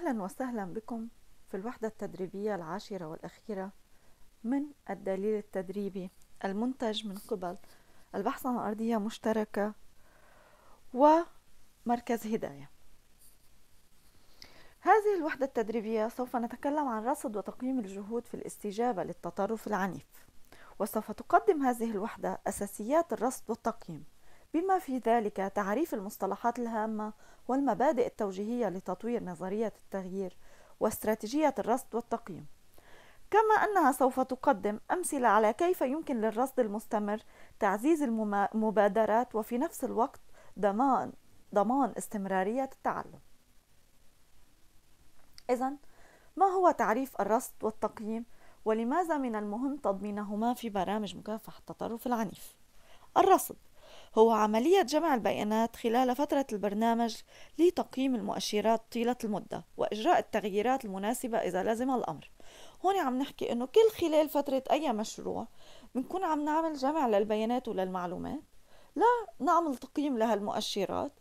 أهلا وسهلا بكم في الوحدة التدريبية العاشرة والأخيرة من الدليل التدريبي المنتج من قبل البحث عن أرضية مشتركة ومركز هداية هذه الوحدة التدريبية سوف نتكلم عن رصد وتقييم الجهود في الاستجابة للتطرف العنيف وسوف تقدم هذه الوحدة أساسيات الرصد والتقييم بما في ذلك تعريف المصطلحات الهامة والمبادئ التوجيهية لتطوير نظرية التغيير واستراتيجية الرصد والتقييم كما أنها سوف تقدم أمثلة على كيف يمكن للرصد المستمر تعزيز المبادرات وفي نفس الوقت ضمان ضمان استمرارية التعلم. إذا ما هو تعريف الرصد والتقييم ولماذا من المهم تضمينهما في برامج مكافحة التطرف العنيف؟ الرصد هو عملية جمع البيانات خلال فترة البرنامج لتقييم المؤشرات طيلة المدة وإجراء التغييرات المناسبة إذا لزم الأمر هون عم نحكي إنه كل خلال فترة أي مشروع بنكون عم نعمل جمع للبيانات وللمعلومات لا نعمل تقييم لهالمؤشرات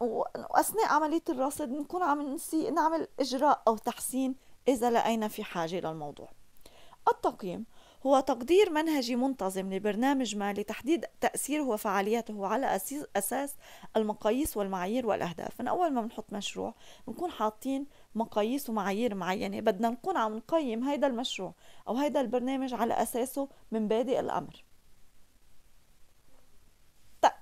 وأثناء عملية الرصد نكون عم نعمل إجراء أو تحسين إذا لقينا في حاجة للموضوع التقييم هو تقدير منهجي منتظم لبرنامج ما لتحديد تأثيره وفعاليته على أساس المقاييس والمعايير والأهداف من أول ما بنحط مشروع بنكون حاطين مقاييس ومعايير معينة بدنا نكون عم نقيم هيدا المشروع أو هيدا البرنامج على أساسه من بادئ الأمر طيب،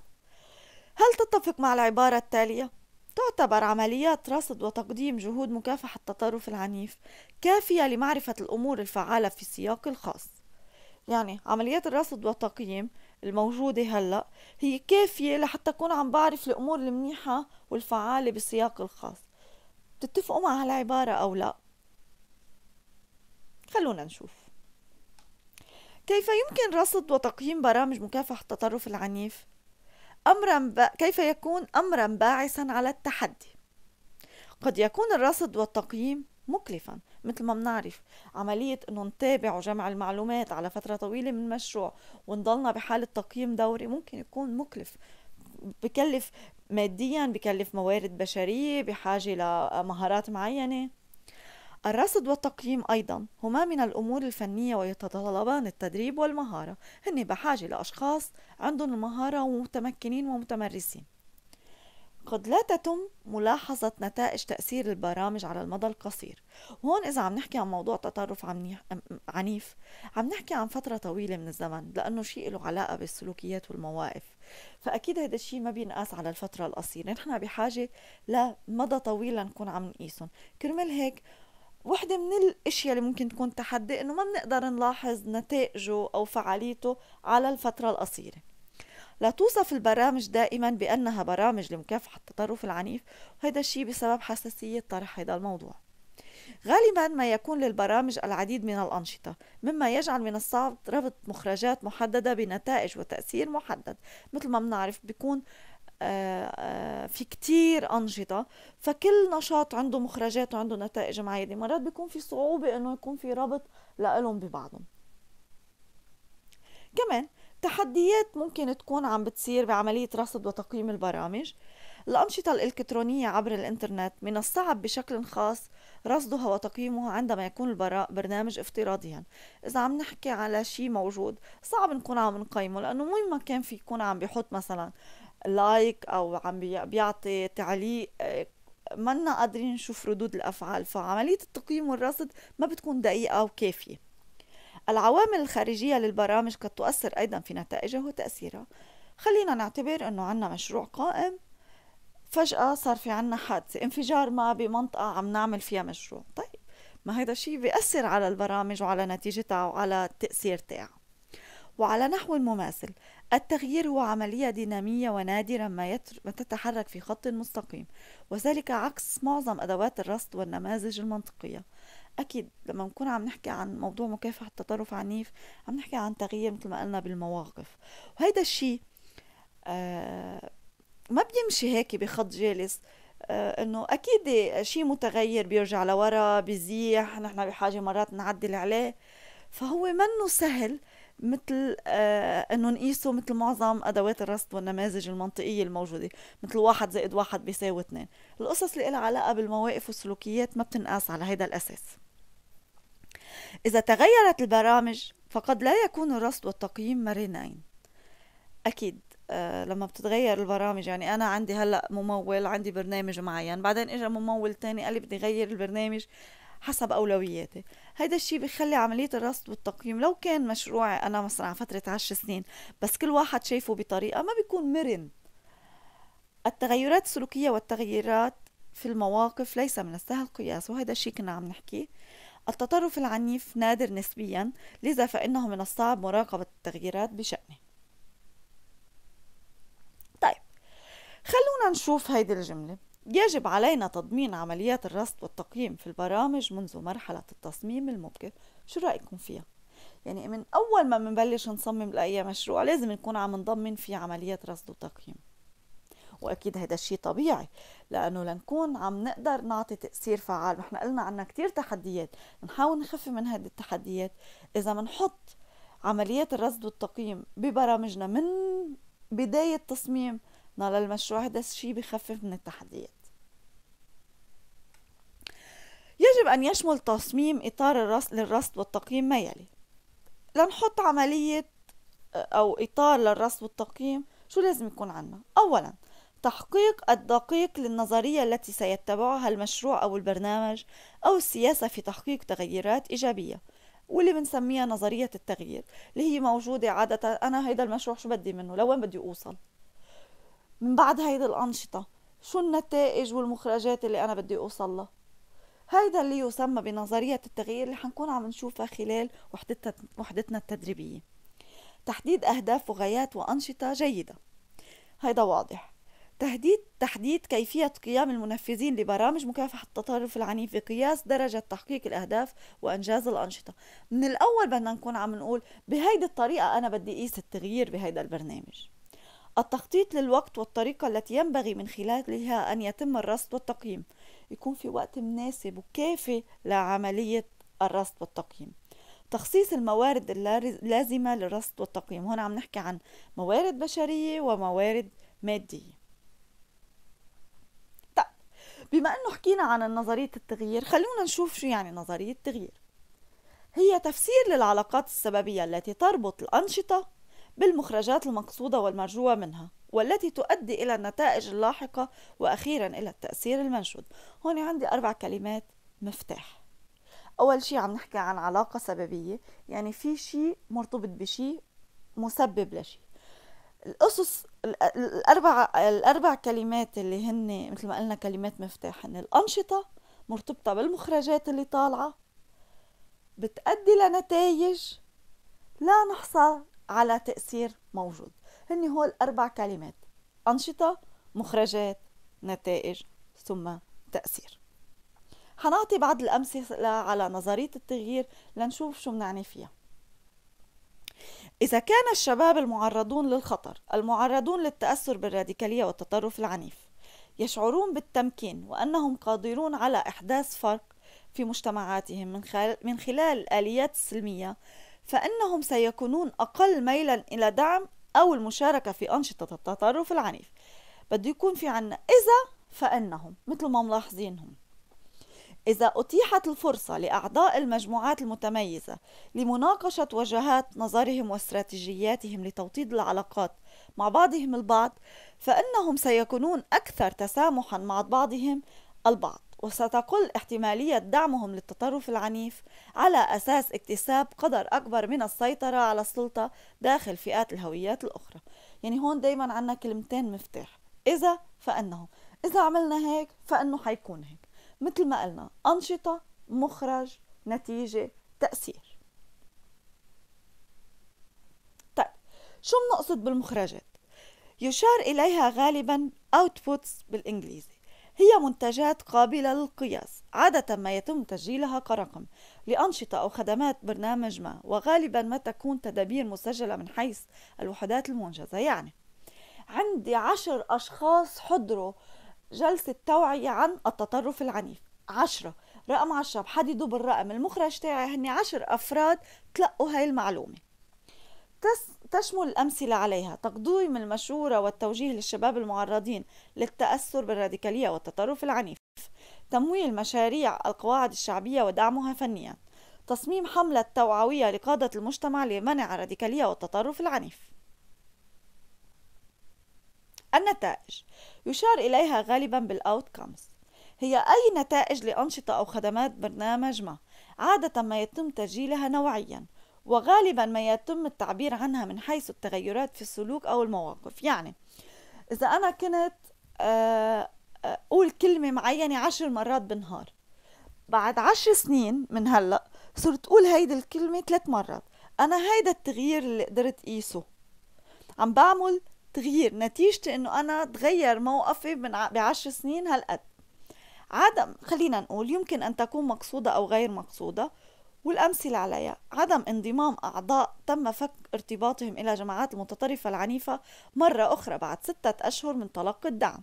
هل تتفق مع العبارة التالية؟ تعتبر عمليات رصد وتقديم جهود مكافحة التطرف العنيف كافية لمعرفة الأمور الفعالة في السياق الخاص يعني عمليات الرصد والتقييم الموجودة هلأ هي كافية لحتى أكون عم بعرف الأمور المنيحة والفعالة بالسياق الخاص بتتفقوا مع هالعبارة أو لا خلونا نشوف كيف يمكن رصد وتقييم برامج مكافحة التطرف العنيف؟ أمرا ب... كيف يكون أمرا باعثا على التحدي؟ قد يكون الرصد والتقييم مكلفا مثل ما بنعرف عملية انه نتابع وجمع المعلومات على فترة طويلة من مشروع ونضلنا بحالة تقييم دوري ممكن يكون مكلف بكلف ماديا بكلف موارد بشرية بحاجة لمهارات معينة الرصد والتقييم أيضا هما من الأمور الفنية ويتطلبان التدريب والمهارة هن بحاجة لأشخاص عندهم المهارة ومتمكنين ومتمرسين قد لا تتم ملاحظة نتائج تأثير البرامج على المدى القصير وهون إذا عم نحكي عن موضوع تطرف عنيف عم نحكي عن فترة طويلة من الزمن لأنه شيء له علاقة بالسلوكيات والمواقف فأكيد هذا الشيء ما بينقاس على الفترة القصيرة نحن بحاجة لمدى طويل نكون عم نقيسهم كرمال هيك وحدة من الأشياء اللي ممكن تكون تحدي إنه ما بنقدر نلاحظ نتائجه أو فعاليته على الفترة القصيرة لا توصف البرامج دائما بأنها برامج لمكافحة التطرف العنيف وهذا الشيء بسبب حساسية طرح هذا الموضوع غالبا ما يكون للبرامج العديد من الأنشطة مما يجعل من الصعب ربط مخرجات محددة بنتائج وتأثير محدد مثل ما بنعرف بيكون آه، آه، في كتير أنشطة فكل نشاط عنده مخرجات وعنده نتائج معينة مرات بيكون في صعوبة أنه يكون في ربط لهم ببعضهم كمان تحديات ممكن تكون عم بتصير بعملية رصد وتقييم البرامج الأنشطة الإلكترونية عبر الإنترنت من الصعب بشكل خاص رصدها وتقييمها عندما يكون برنامج افتراضيا إذا عم نحكي على شيء موجود صعب نكون عم نقيمه لأنه وين ما كان في يكون عم بيحط مثلا لايك أو عم بيعطي تعليق منا قادرين نشوف ردود الأفعال فعملية التقييم والرصد ما بتكون دقيقة وكافية العوامل الخارجية للبرامج قد تؤثر أيضا في نتائجه وتأثيرها خلينا نعتبر أنه عنا مشروع قائم فجأة صار في عنا حادثة انفجار ما بمنطقة عم نعمل فيها مشروع طيب ما هذا الشيء بيأثر على البرامج وعلى نتيجتها وعلى التأثير تاعها وعلى نحو مماثل التغيير هو عملية دينامية ونادرا ما, يتر... ما تتحرك في خط مستقيم وذلك عكس معظم أدوات الرصد والنماذج المنطقية اكيد لما نكون عم نحكي عن موضوع مكافحه التطرف عنيف عم نحكي عن تغيير مثل ما قلنا بالمواقف وهيدا الشيء آه ما بيمشي هيك بخط جالس آه انه اكيد شيء متغير بيرجع لورا بيزيح نحن بحاجه مرات نعدل عليه فهو منه سهل مثل آه انه نقيسه مثل معظم ادوات الرصد والنماذج المنطقيه الموجوده مثل واحد زائد واحد بيساوي اثنين القصص اللي لها علاقه بالمواقف والسلوكيات ما بتنقاس على هذا الاساس اذا تغيرت البرامج فقد لا يكون الرصد والتقييم مرنين اكيد آه لما بتتغير البرامج يعني انا عندي هلا ممول عندي برنامج معين بعدين اجى ممول تاني قال لي بدي اغير البرنامج حسب أولوياتي هيدا الشيء بخلي عملية الرصد والتقييم لو كان مشروعي أنا مثلا على فترة عشر سنين بس كل واحد شايفه بطريقة ما بيكون مرن التغيرات السلوكية والتغييرات في المواقف ليس من السهل قياسه وهذا الشيء كنا عم نحكي التطرف العنيف نادر نسبيا لذا فإنه من الصعب مراقبة التغييرات بشأنه طيب خلونا نشوف هيدي الجملة يجب علينا تضمين عمليات الرصد والتقييم في البرامج منذ مرحلة التصميم المبكر شو رأيكم فيها؟ يعني من أول ما بنبلش نصمم لأي مشروع لازم نكون عم نضمن فيه عمليات رصد وتقييم واكيد هذا الشيء طبيعي لانه لنكون عم نقدر نعطي تاثير فعال نحن قلنا عنا كتير تحديات نحاول نخفف من هذه التحديات اذا بنحط عمليات الرصد والتقييم ببرامجنا من بدايه تصميمنا للمشروع هذا الشيء بخفف من التحديات يجب أن يشمل تصميم إطار الرصد للرصد والتقييم ما يلي لنحط عملية أو إطار للرصد والتقييم شو لازم يكون عنا؟ أولا تحقيق الدقيق للنظرية التي سيتبعها المشروع أو البرنامج أو السياسة في تحقيق تغييرات إيجابية واللي بنسميها نظرية التغيير اللي هي موجودة عادة أنا هيدا المشروع شو بدي منه لوين بدي أوصل من بعد هيدي الأنشطة شو النتائج والمخرجات اللي أنا بدي أوصل لها هيدا اللي يسمى بنظرية التغيير اللي حنكون عم نشوفها خلال وحدتنا التدريبية تحديد أهداف وغايات وأنشطة جيدة هيدا واضح تحديد تحديد كيفية قيام المنفذين لبرامج مكافحة التطرف العنيف بقياس درجة تحقيق الأهداف وإنجاز الأنشطة من الأول بدنا نكون عم نقول بهيدي الطريقة أنا بدي أقيس التغيير بهيدا البرنامج التخطيط للوقت والطريقة التي ينبغي من خلالها أن يتم الرصد والتقييم يكون في وقت مناسب وكافي لعملية الرصد والتقييم تخصيص الموارد اللازمة للرصد والتقييم هون عم نحكي عن موارد بشرية وموارد مادية طيب بما أنه حكينا عن نظرية التغيير خلونا نشوف شو يعني نظرية التغيير هي تفسير للعلاقات السببية التي تربط الأنشطة بالمخرجات المقصودة والمرجوة منها والتي تؤدي إلى النتائج اللاحقة وأخيرا إلى التأثير المنشود هون عندي أربع كلمات مفتاح أول شيء عم نحكي عن علاقة سببية يعني في شيء مرتبط بشيء مسبب لشيء الأسس الأربع الأربع كلمات اللي هن مثل ما قلنا كلمات مفتاح هن الأنشطة مرتبطة بالمخرجات اللي طالعة بتأدي لنتائج لا نحصل على تأثير موجود هن هول أربع كلمات أنشطة مخرجات نتائج ثم تأثير حنعطي بعض الأمثلة على نظرية التغيير لنشوف شو منعني فيها إذا كان الشباب المعرضون للخطر المعرضون للتأثر بالراديكالية والتطرف العنيف يشعرون بالتمكين وأنهم قادرون على إحداث فرق في مجتمعاتهم من خلال, من خلال الآليات السلمية فإنهم سيكونون أقل ميلا إلى دعم أو المشاركة في أنشطة التطرف العنيف بده يكون في عنا إذا فإنهم مثل ما ملاحظينهم إذا أتيحت الفرصة لأعضاء المجموعات المتميزة لمناقشة وجهات نظرهم واستراتيجياتهم لتوطيد العلاقات مع بعضهم البعض فإنهم سيكونون أكثر تسامحا مع بعضهم البعض وستقل احتمالية دعمهم للتطرف العنيف على أساس اكتساب قدر أكبر من السيطرة على السلطة داخل فئات الهويات الأخرى يعني هون دايما عنا كلمتين مفتاح إذا فأنه إذا عملنا هيك فإنه حيكون هيك مثل ما قلنا أنشطة مخرج نتيجة تأثير طيب شو بنقصد بالمخرجات؟ يشار إليها غالبا outputs بالإنجليزي هي منتجات قابلة للقياس عادة ما يتم تسجيلها كرقم لأنشطة أو خدمات برنامج ما وغالبا ما تكون تدابير مسجلة من حيث الوحدات المنجزة يعني عندي عشر أشخاص حضروا جلسة توعية عن التطرف العنيف عشرة رقم عشرة بحددوا بالرقم المخرج تاعي هني عشر أفراد تلقوا هاي المعلومة تس تشمل الأمثلة عليها تقديم المشورة والتوجيه للشباب المعرضين للتأثر بالراديكالية والتطرف العنيف تمويل مشاريع القواعد الشعبية ودعمها فنيا تصميم حملة توعوية لقادة المجتمع لمنع الراديكالية والتطرف العنيف النتائج يشار إليها غالبا بالأوتكمز هي أي نتائج لأنشطة أو خدمات برنامج ما عادة ما يتم تسجيلها نوعيا وغالبا ما يتم التعبير عنها من حيث التغيرات في السلوك أو المواقف يعني إذا أنا كنت آه، آه، أقول كلمة معينة عشر مرات بالنهار بعد عشر سنين من هلأ صرت أقول هيدي الكلمة ثلاث مرات أنا هيدا التغيير اللي قدرت قيسه عم بعمل تغيير نتيجتي انه انا تغير موقفي من ع... بعشر سنين هالقد عدم خلينا نقول يمكن ان تكون مقصوده او غير مقصوده والأمثلة عليها عدم انضمام أعضاء تم فك ارتباطهم إلى جماعات المتطرفة العنيفة مرة أخرى بعد ستة أشهر من تلقي الدعم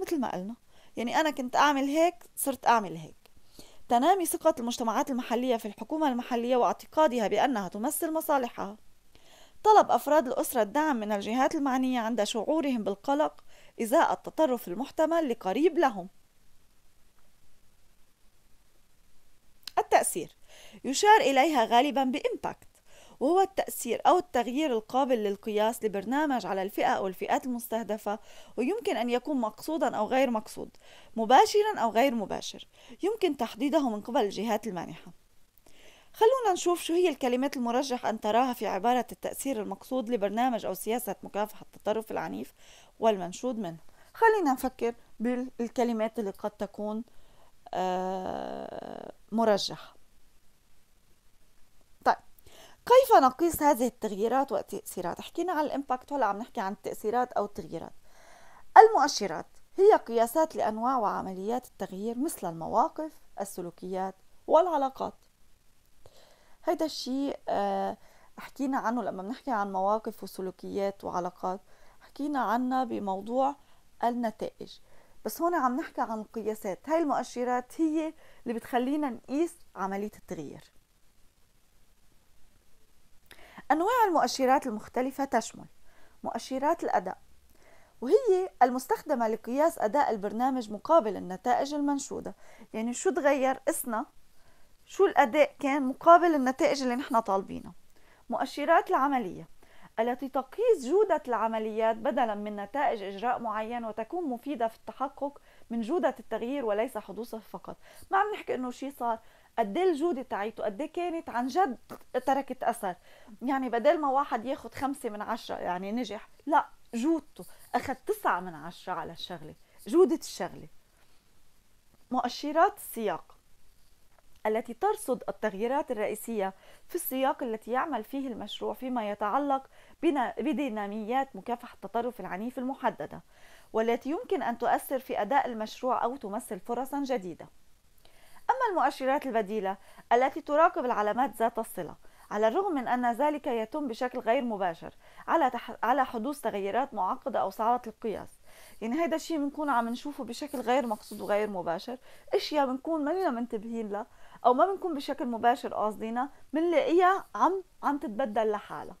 مثل ما قلنا يعني أنا كنت أعمل هيك صرت أعمل هيك تنامي ثقة المجتمعات المحلية في الحكومة المحلية واعتقادها بأنها تمثل مصالحها طلب أفراد الأسرة الدعم من الجهات المعنية عند شعورهم بالقلق إزاء التطرف المحتمل لقريب لهم يشار إليها غالبا بإمباكت وهو التأثير أو التغيير القابل للقياس لبرنامج على الفئة أو الفئات المستهدفة ويمكن أن يكون مقصودا أو غير مقصود مباشرا أو غير مباشر يمكن تحديده من قبل الجهات المانحة خلونا نشوف شو هي الكلمات المرجح أن تراها في عبارة التأثير المقصود لبرنامج أو سياسة مكافحة التطرف العنيف والمنشود منه خلينا نفكر بالكلمات اللي قد تكون آه، مرجحة كيف نقيس هذه التغييرات والتأثيرات؟ حكينا عن الإمباكت ولا عم نحكي عن التأثيرات أو التغييرات المؤشرات هي قياسات لأنواع وعمليات التغيير مثل المواقف السلوكيات والعلاقات هيدا الشيء آه، حكينا عنه لما بنحكي عن مواقف وسلوكيات وعلاقات حكينا عنها بموضوع النتائج بس هون عم نحكي عن القياسات هاي المؤشرات هي اللي بتخلينا نقيس عملية التغيير أنواع المؤشرات المختلفة تشمل مؤشرات الأداء وهي المستخدمة لقياس أداء البرنامج مقابل النتائج المنشودة يعني شو تغير اسنا شو الأداء كان مقابل النتائج اللي نحن طالبينها مؤشرات العملية التي تقيس جودة العمليات بدلا من نتائج إجراء معين وتكون مفيدة في التحقق من جودة التغيير وليس حدوثه فقط ما عم نحكي إنه شيء صار قد ايه الجوده تاعيته قد ايه كانت عن جد تركت اثر يعني بدل ما واحد ياخذ خمسة من عشرة يعني نجح لا جودته اخذ تسعة من عشرة على الشغله جوده الشغله مؤشرات السياق التي ترصد التغييرات الرئيسية في السياق التي يعمل فيه المشروع فيما يتعلق بديناميات مكافحة التطرف العنيف المحددة والتي يمكن أن تؤثر في أداء المشروع أو تمثل فرصا جديدة المؤشرات البديلة التي تراقب العلامات ذات الصلة على الرغم من أن ذلك يتم بشكل غير مباشر على تح... على حدوث تغيرات معقدة أو صعبة القياس يعني هيدا الشيء بنكون عم نشوفه بشكل غير مقصود وغير مباشر اشياء بنكون ما منتبهين لها او ما بنكون بشكل مباشر قاصدينها بنلاقيها عم عم تتبدل لحالها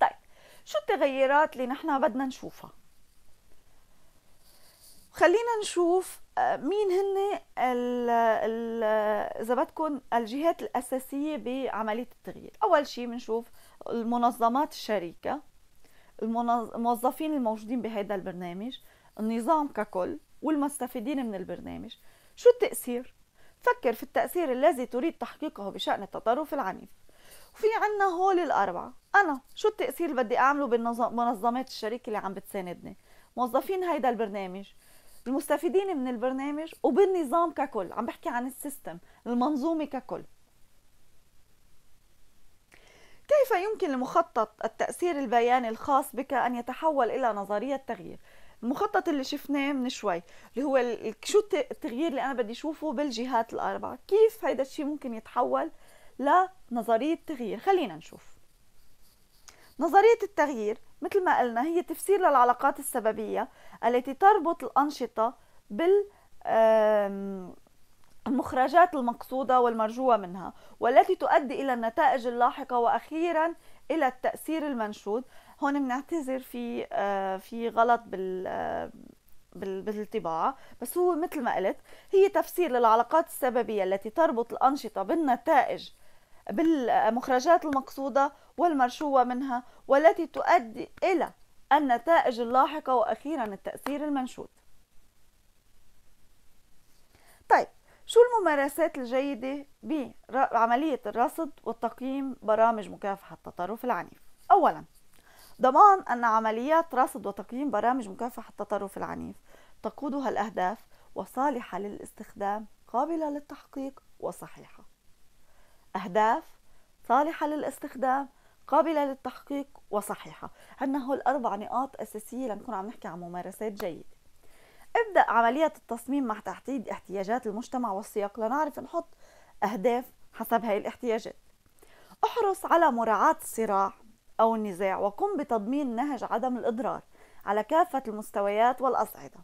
طيب شو التغيرات اللي نحن بدنا نشوفها خلينا نشوف آه، مين هن اذا بدكم الجهات الاساسيه بعمليه التغيير اول شيء بنشوف المنظمات الشريكه الموظفين الموجودين بهذا البرنامج النظام ككل والمستفيدين من البرنامج شو التأثير؟ فكر في التأثير الذي تريد تحقيقه بشأن التطرف العنيف وفي عنا هول الأربعة أنا شو التأثير اللي بدي أعمله بالمنظمات الشركة اللي عم بتساندني موظفين هيدا البرنامج المستفيدين من البرنامج وبالنظام ككل عم بحكي عن السيستم المنظومه ككل كيف يمكن لمخطط التأثير البياني الخاص بك أن يتحول إلى نظرية تغيير؟ المخطط اللي شفناه من شوي اللي هو شو التغيير اللي أنا بدي أشوفه بالجهات الأربعة كيف هيدا الشيء ممكن يتحول لنظرية تغيير خلينا نشوف نظرية التغيير مثل ما قلنا هي تفسير للعلاقات السببية التي تربط الأنشطة بال المخرجات المقصودة والمرجوة منها والتي تؤدي إلى النتائج اللاحقة وأخيرا إلى التأثير المنشود هون بنعتذر في في غلط بال بالطباعة بس هو مثل ما قلت هي تفسير للعلاقات السببية التي تربط الأنشطة بالنتائج بالمخرجات المقصودة والمرشوة منها والتي تؤدي إلى النتائج اللاحقة وأخيرا التأثير المنشود طيب شو الممارسات الجيدة بعملية الرصد والتقييم برامج مكافحة التطرف العنيف أولا ضمان أن عمليات رصد وتقييم برامج مكافحة التطرف العنيف تقودها الأهداف وصالحة للاستخدام قابلة للتحقيق وصحيحة أهداف صالحة للاستخدام قابلة للتحقيق وصحيحة هول الأربع نقاط أساسية لنكون عم نحكي عن ممارسات جيدة ابدأ عملية التصميم مع تحديد احتياجات المجتمع والسياق لنعرف نحط أهداف حسب هاي الاحتياجات احرص على مراعاة الصراع أو النزاع وقم بتضمين نهج عدم الإضرار على كافة المستويات والأصعدة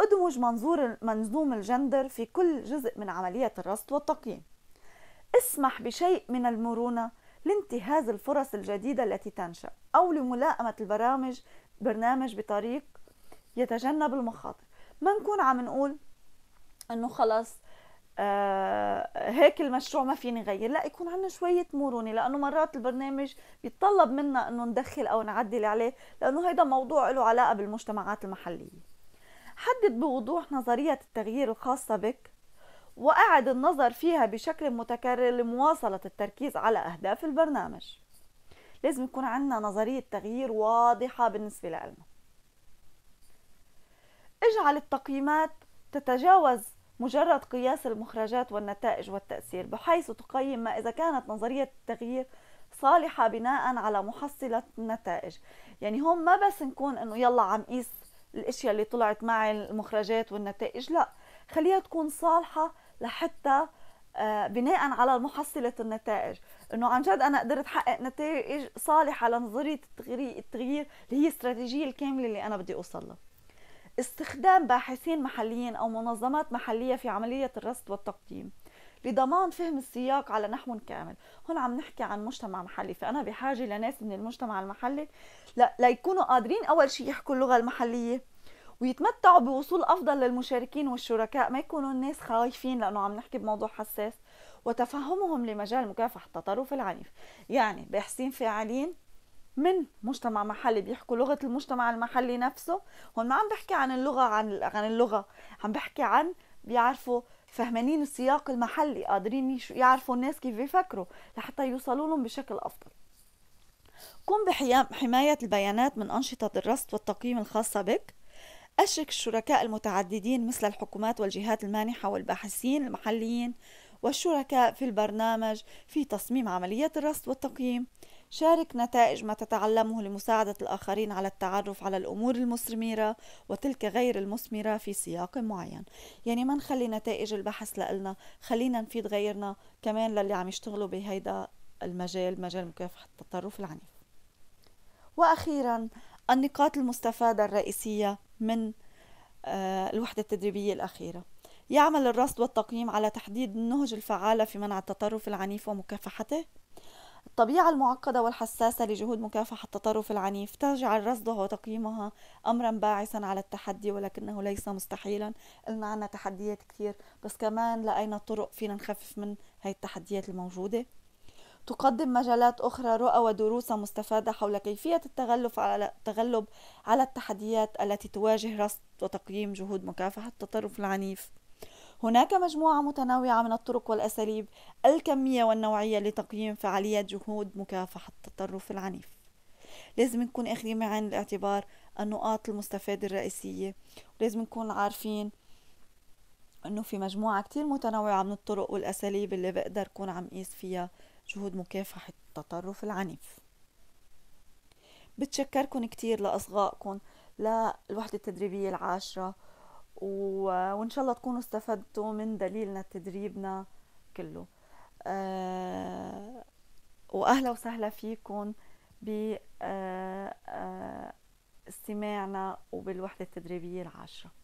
ادمج منظور منظوم الجندر في كل جزء من عملية الرصد والتقييم اسمح بشيء من المرونة لانتهاز الفرص الجديدة التي تنشأ أو لملائمة البرامج برنامج بطريق يتجنب المخاطر ما نكون عم نقول انه خلص آه هيك المشروع ما فيني غير لا يكون عندنا شوية مرونة لأنه مرات البرنامج بيتطلب منا أنه ندخل أو نعدل عليه لأنه هيدا موضوع له علاقة بالمجتمعات المحلية حدد بوضوح نظرية التغيير الخاصة بك وأعد النظر فيها بشكل متكرر لمواصلة التركيز على أهداف البرنامج لازم يكون عندنا نظرية تغيير واضحة بالنسبة لنا اجعل التقييمات تتجاوز مجرد قياس المخرجات والنتائج والتأثير بحيث تقيم ما إذا كانت نظرية التغيير صالحة بناء على محصلة النتائج يعني هون ما بس نكون إنه يلا عم قيس الأشياء اللي طلعت معي المخرجات والنتائج لا خليها تكون صالحة لحتى آه، بناء على محصلة النتائج انه عن جد انا قدرت حقق نتائج صالحة لنظرية التغيير, اللي هي الاستراتيجية الكاملة اللي انا بدي اوصل لها استخدام باحثين محليين او منظمات محلية في عملية الرصد والتقديم لضمان فهم السياق على نحو كامل هون عم نحكي عن مجتمع محلي فأنا بحاجة لناس من المجتمع المحلي لا ليكونوا قادرين أول شيء يحكوا اللغة المحلية ويتمتعوا بوصول افضل للمشاركين والشركاء ما يكونوا الناس خايفين لانه عم نحكي بموضوع حساس وتفهمهم لمجال مكافحه التطرف العنيف يعني باحثين فاعلين من مجتمع محلي بيحكوا لغة المجتمع المحلي نفسه هون ما عم بحكي عن اللغة عن عن اللغة عم بحكي عن بيعرفوا فهمانين السياق المحلي قادرين يعرفوا الناس كيف بيفكروا لحتى يوصلوا لهم بشكل أفضل قم بحماية البيانات من أنشطة الرصد والتقييم الخاصة بك أشرك الشركاء المتعددين مثل الحكومات والجهات المانحة والباحثين المحليين والشركاء في البرنامج في تصميم عمليات الرصد والتقييم شارك نتائج ما تتعلمه لمساعدة الآخرين على التعرف على الأمور المثمرة وتلك غير المثمرة في سياق معين يعني ما نخلي نتائج البحث لإلنا خلينا نفيد غيرنا كمان للي عم يشتغلوا بهيدا المجال مجال مكافحة التطرف العنيف وأخيرا النقاط المستفادة الرئيسية من آه، الوحدة التدريبية الأخيرة يعمل الرصد والتقييم على تحديد النهج الفعالة في منع التطرف العنيف ومكافحته الطبيعة المعقدة والحساسة لجهود مكافحة التطرف العنيف تجعل رصدها وتقييمها أمرا باعثا على التحدي ولكنه ليس مستحيلا قلنا عنا تحديات كثير بس كمان لقينا طرق فينا نخفف من هاي التحديات الموجودة تقدم مجالات أخرى رؤى ودروسا مستفادة حول كيفية التغلب على التغلب على التحديات التي تواجه رصد وتقييم جهود مكافحة التطرف العنيف. هناك مجموعة متنوعة من الطرق والأساليب الكمية والنوعية لتقييم فعالية جهود مكافحة التطرف العنيف. لازم نكون اخذين بعين الاعتبار النقاط المستفادة الرئيسية ولازم نكون عارفين انه في مجموعة كتير متنوعة من الطرق والاساليب اللي بقدر كون عم قيس فيها جهود مكافحة التطرف العنيف بتشكركم كتير لأصغائكم للوحدة التدريبية العاشرة وإن شاء الله تكونوا استفدتوا من دليلنا تدريبنا كله آه، وأهلا وسهلا فيكم باستماعنا آه، آه، وبالوحدة التدريبية العاشرة